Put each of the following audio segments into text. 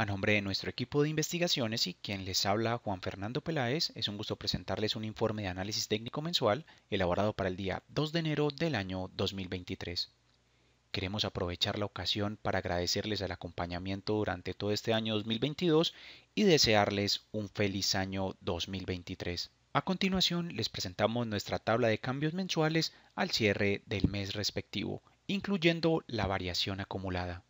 A nombre de nuestro equipo de investigaciones y quien les habla Juan Fernando Peláez, es un gusto presentarles un informe de análisis técnico mensual elaborado para el día 2 de enero del año 2023. Queremos aprovechar la ocasión para agradecerles el acompañamiento durante todo este año 2022 y desearles un feliz año 2023. A continuación les presentamos nuestra tabla de cambios mensuales al cierre del mes respectivo, incluyendo la variación acumulada.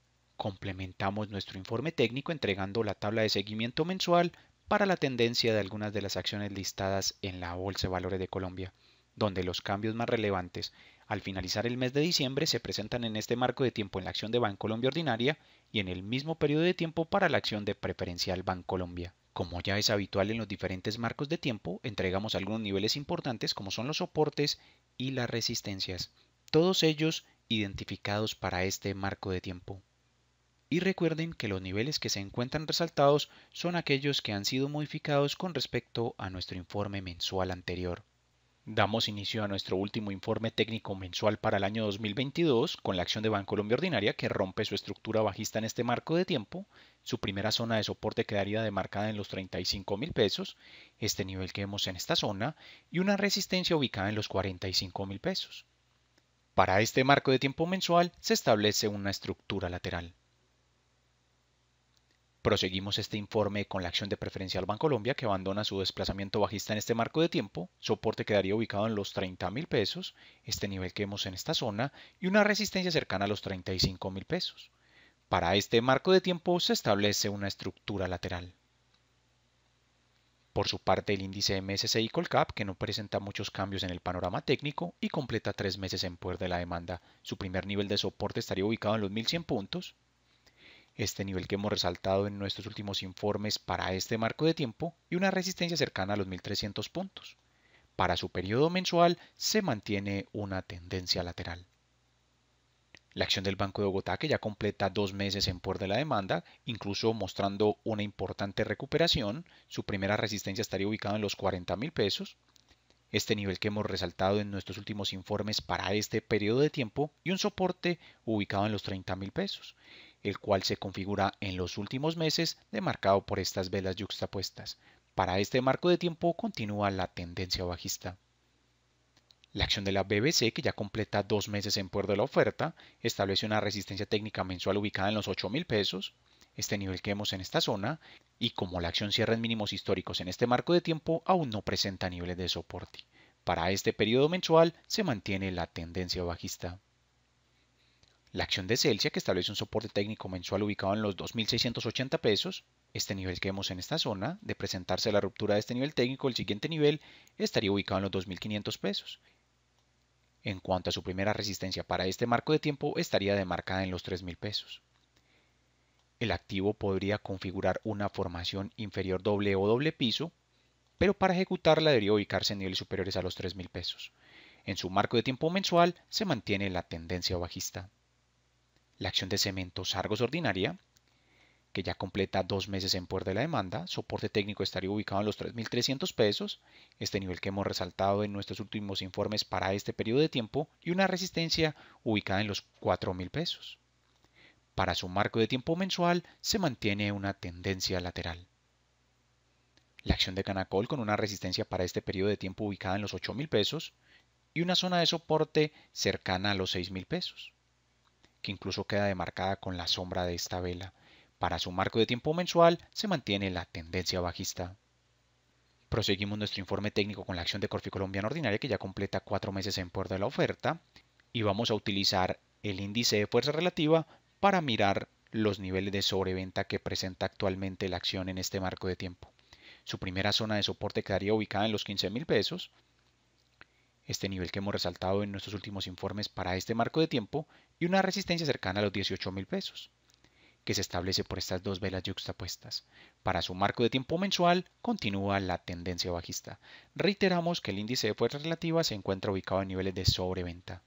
Complementamos nuestro informe técnico entregando la tabla de seguimiento mensual para la tendencia de algunas de las acciones listadas en la Bolsa de Valores de Colombia, donde los cambios más relevantes al finalizar el mes de diciembre se presentan en este marco de tiempo en la acción de Bancolombia ordinaria y en el mismo periodo de tiempo para la acción de preferencial Bancolombia. Como ya es habitual en los diferentes marcos de tiempo, entregamos algunos niveles importantes como son los soportes y las resistencias, todos ellos identificados para este marco de tiempo y recuerden que los niveles que se encuentran resaltados son aquellos que han sido modificados con respecto a nuestro informe mensual anterior. Damos inicio a nuestro último informe técnico mensual para el año 2022 con la acción de Bancolombia Ordinaria que rompe su estructura bajista en este marco de tiempo. Su primera zona de soporte quedaría demarcada en los 35 mil pesos, este nivel que vemos en esta zona, y una resistencia ubicada en los 45 mil pesos. Para este marco de tiempo mensual se establece una estructura lateral. Proseguimos este informe con la acción de preferencial Colombia que abandona su desplazamiento bajista en este marco de tiempo, soporte quedaría ubicado en los $30,000, pesos, este nivel que vemos en esta zona, y una resistencia cercana a los 35 mil pesos. Para este marco de tiempo se establece una estructura lateral. Por su parte, el índice MSCI Colcap, que no presenta muchos cambios en el panorama técnico y completa tres meses en poder de la demanda. Su primer nivel de soporte estaría ubicado en los 1100 puntos, este nivel que hemos resaltado en nuestros últimos informes para este marco de tiempo y una resistencia cercana a los 1300 puntos. Para su periodo mensual se mantiene una tendencia lateral. La acción del Banco de Bogotá, que ya completa dos meses en por de la demanda, incluso mostrando una importante recuperación, su primera resistencia estaría ubicada en los 40 mil pesos, este nivel que hemos resaltado en nuestros últimos informes para este periodo de tiempo y un soporte ubicado en los 30.000 mil pesos el cual se configura en los últimos meses demarcado por estas velas yuxtapuestas. Para este marco de tiempo continúa la tendencia bajista. La acción de la BBC, que ya completa dos meses en puerto de la oferta, establece una resistencia técnica mensual ubicada en los 8,000 pesos, este nivel que vemos en esta zona, y como la acción cierra en mínimos históricos en este marco de tiempo, aún no presenta niveles de soporte. Para este periodo mensual se mantiene la tendencia bajista. La acción de Celsia, que establece un soporte técnico mensual ubicado en los 2.680 pesos, este nivel que vemos en esta zona, de presentarse la ruptura de este nivel técnico, el siguiente nivel estaría ubicado en los 2.500 pesos. En cuanto a su primera resistencia para este marco de tiempo, estaría demarcada en los 3.000 pesos. El activo podría configurar una formación inferior doble o doble piso, pero para ejecutarla debería ubicarse en niveles superiores a los 3.000 pesos. En su marco de tiempo mensual se mantiene la tendencia bajista la acción de cementos Argos ordinaria, que ya completa dos meses en puerta de la demanda, soporte técnico estaría ubicado en los 3.300 pesos, este nivel que hemos resaltado en nuestros últimos informes para este periodo de tiempo, y una resistencia ubicada en los 4.000 pesos. Para su marco de tiempo mensual se mantiene una tendencia lateral. La acción de Canacol con una resistencia para este periodo de tiempo ubicada en los 8.000 pesos y una zona de soporte cercana a los 6.000 pesos que incluso queda demarcada con la sombra de esta vela. Para su marco de tiempo mensual se mantiene la tendencia bajista. Proseguimos nuestro informe técnico con la acción de Corfi Colombiana Ordinaria que ya completa cuatro meses en puerta de la oferta y vamos a utilizar el índice de fuerza relativa para mirar los niveles de sobreventa que presenta actualmente la acción en este marco de tiempo. Su primera zona de soporte quedaría ubicada en los 15 mil pesos, este nivel que hemos resaltado en nuestros últimos informes para este marco de tiempo y una resistencia cercana a los $18,000 mil pesos, que se establece por estas dos velas yuxtapuestas. Para su marco de tiempo mensual continúa la tendencia bajista. Reiteramos que el índice de fuerza relativa se encuentra ubicado en niveles de sobreventa.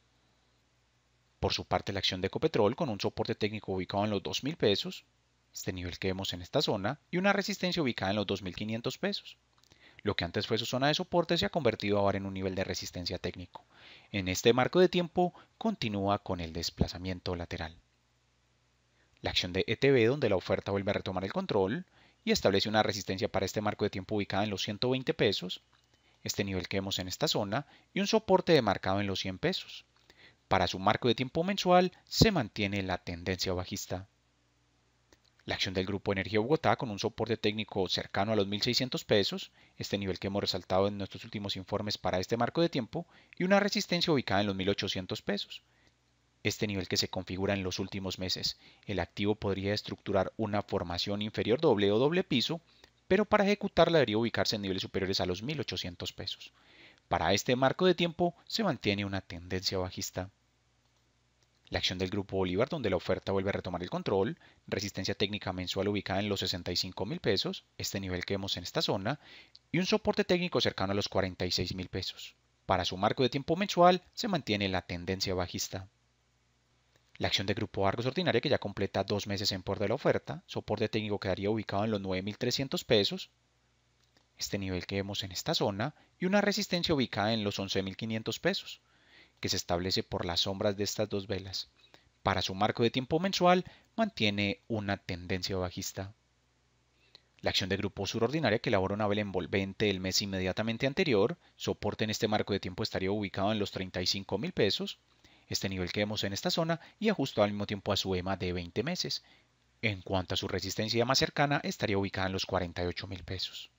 Por su parte, la acción de Ecopetrol con un soporte técnico ubicado en los 2.000 pesos, este nivel que vemos en esta zona, y una resistencia ubicada en los 2.500 pesos. Lo que antes fue su zona de soporte se ha convertido ahora en un nivel de resistencia técnico. En este marco de tiempo continúa con el desplazamiento lateral. La acción de ETB donde la oferta vuelve a retomar el control y establece una resistencia para este marco de tiempo ubicada en los 120 pesos, este nivel que vemos en esta zona, y un soporte demarcado en los 100 pesos. Para su marco de tiempo mensual se mantiene la tendencia bajista. La acción del Grupo Energía Bogotá con un soporte técnico cercano a los 1.600 pesos, este nivel que hemos resaltado en nuestros últimos informes para este marco de tiempo, y una resistencia ubicada en los 1.800 pesos. Este nivel que se configura en los últimos meses, el activo podría estructurar una formación inferior doble o doble piso, pero para ejecutarla debería ubicarse en niveles superiores a los 1.800 pesos. Para este marco de tiempo se mantiene una tendencia bajista. La acción del Grupo Bolívar, donde la oferta vuelve a retomar el control, resistencia técnica mensual ubicada en los 65 mil pesos, este nivel que vemos en esta zona, y un soporte técnico cercano a los 46 mil pesos. Para su marco de tiempo mensual se mantiene la tendencia bajista. La acción del Grupo Argos Ordinaria, que ya completa dos meses en por de la oferta, soporte técnico quedaría ubicado en los 9.300 pesos, este nivel que vemos en esta zona, y una resistencia ubicada en los 11.500 pesos que se establece por las sombras de estas dos velas. Para su marco de tiempo mensual mantiene una tendencia bajista. La acción de grupo surordinaria que elabora una vela envolvente el mes inmediatamente anterior, soporte en este marco de tiempo estaría ubicado en los 35 mil pesos, este nivel que vemos en esta zona y ajustado al mismo tiempo a su EMA de 20 meses. En cuanto a su resistencia más cercana, estaría ubicada en los 48 mil pesos.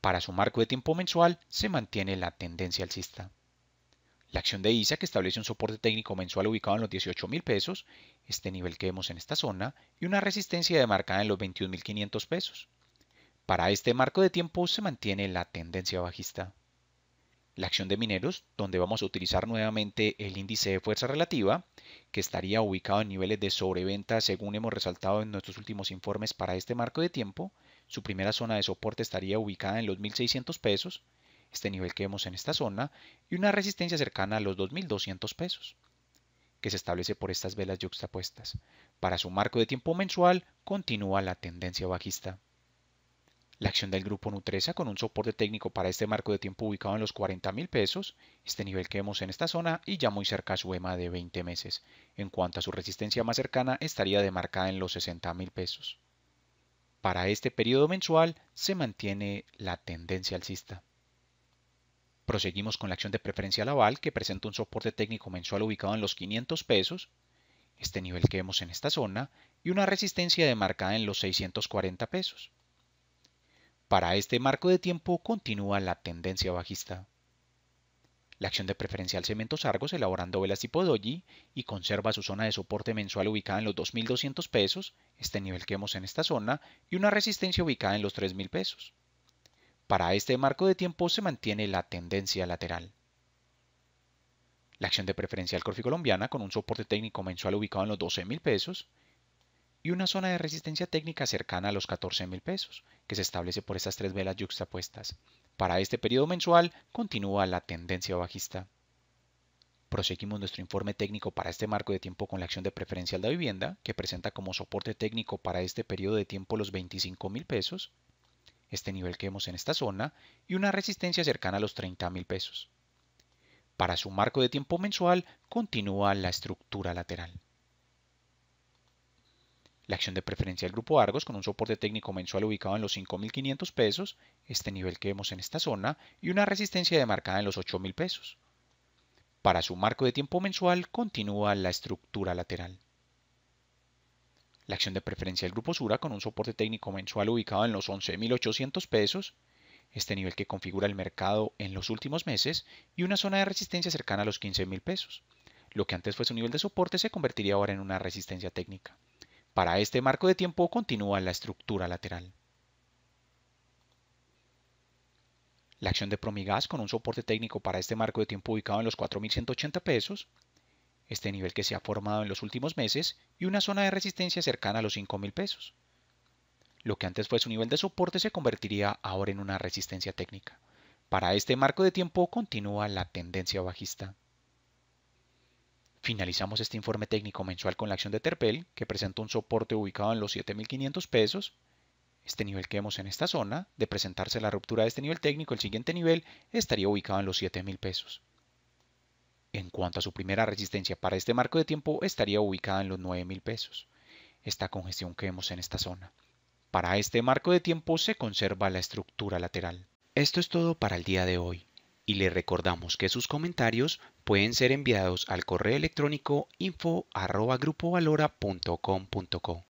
Para su marco de tiempo mensual se mantiene la tendencia alcista. La acción de ISA que establece un soporte técnico mensual ubicado en los 18,000 pesos, este nivel que vemos en esta zona, y una resistencia demarcada en los 21.500 pesos. Para este marco de tiempo se mantiene la tendencia bajista. La acción de mineros, donde vamos a utilizar nuevamente el índice de fuerza relativa, que estaría ubicado en niveles de sobreventa según hemos resaltado en nuestros últimos informes para este marco de tiempo. Su primera zona de soporte estaría ubicada en los 1.600 pesos, este nivel que vemos en esta zona, y una resistencia cercana a los 2.200 pesos, que se establece por estas velas yuxtapuestas. Para su marco de tiempo mensual, continúa la tendencia bajista. La acción del grupo Nutresa con un soporte técnico para este marco de tiempo ubicado en los 40,000 mil pesos, este nivel que vemos en esta zona y ya muy cerca a su EMA de 20 meses. En cuanto a su resistencia más cercana, estaría demarcada en los 60,000 mil pesos. Para este periodo mensual se mantiene la tendencia alcista. Proseguimos con la acción de preferencia Laval, que presenta un soporte técnico mensual ubicado en los 500 pesos, este nivel que vemos en esta zona, y una resistencia demarcada en los 640 pesos. Para este marco de tiempo continúa la tendencia bajista. La acción de preferencia al cemento Sargos elaborando velas tipo doji y conserva su zona de soporte mensual ubicada en los 2.200 pesos, este nivel que vemos en esta zona, y una resistencia ubicada en los 3.000 pesos. Para este marco de tiempo se mantiene la tendencia lateral. La acción de preferencial Corfi colombiana con un soporte técnico mensual ubicado en los $12,000 pesos y una zona de resistencia técnica cercana a los $14,000, pesos, que se establece por estas tres velas yuxtapuestas. Para este periodo mensual continúa la tendencia bajista. Proseguimos nuestro informe técnico para este marco de tiempo con la acción de preferencial de vivienda, que presenta como soporte técnico para este periodo de tiempo los $25,000 pesos este nivel que vemos en esta zona, y una resistencia cercana a los 30,000 mil pesos. Para su marco de tiempo mensual continúa la estructura lateral. La acción de preferencia del grupo Argos con un soporte técnico mensual ubicado en los 5.500 pesos, este nivel que vemos en esta zona, y una resistencia demarcada en los 8.000 pesos. Para su marco de tiempo mensual continúa la estructura lateral la acción de preferencia del Grupo Sura con un soporte técnico mensual ubicado en los 11.800 pesos, este nivel que configura el mercado en los últimos meses y una zona de resistencia cercana a los 15.000 pesos. Lo que antes fue su nivel de soporte se convertiría ahora en una resistencia técnica. Para este marco de tiempo continúa la estructura lateral. La acción de Promigas con un soporte técnico para este marco de tiempo ubicado en los 4.180 pesos, este nivel que se ha formado en los últimos meses y una zona de resistencia cercana a los $5,000. mil pesos. Lo que antes fue su nivel de soporte se convertiría ahora en una resistencia técnica. Para este marco de tiempo continúa la tendencia bajista. Finalizamos este informe técnico mensual con la acción de Terpel, que presenta un soporte ubicado en los 7.500 pesos. Este nivel que vemos en esta zona, de presentarse la ruptura de este nivel técnico, el siguiente nivel estaría ubicado en los 7.000 pesos. En cuanto a su primera resistencia para este marco de tiempo, estaría ubicada en los 9 mil pesos, esta congestión que vemos en esta zona. Para este marco de tiempo se conserva la estructura lateral. Esto es todo para el día de hoy, y le recordamos que sus comentarios pueden ser enviados al correo electrónico info.grupovalora.com.co.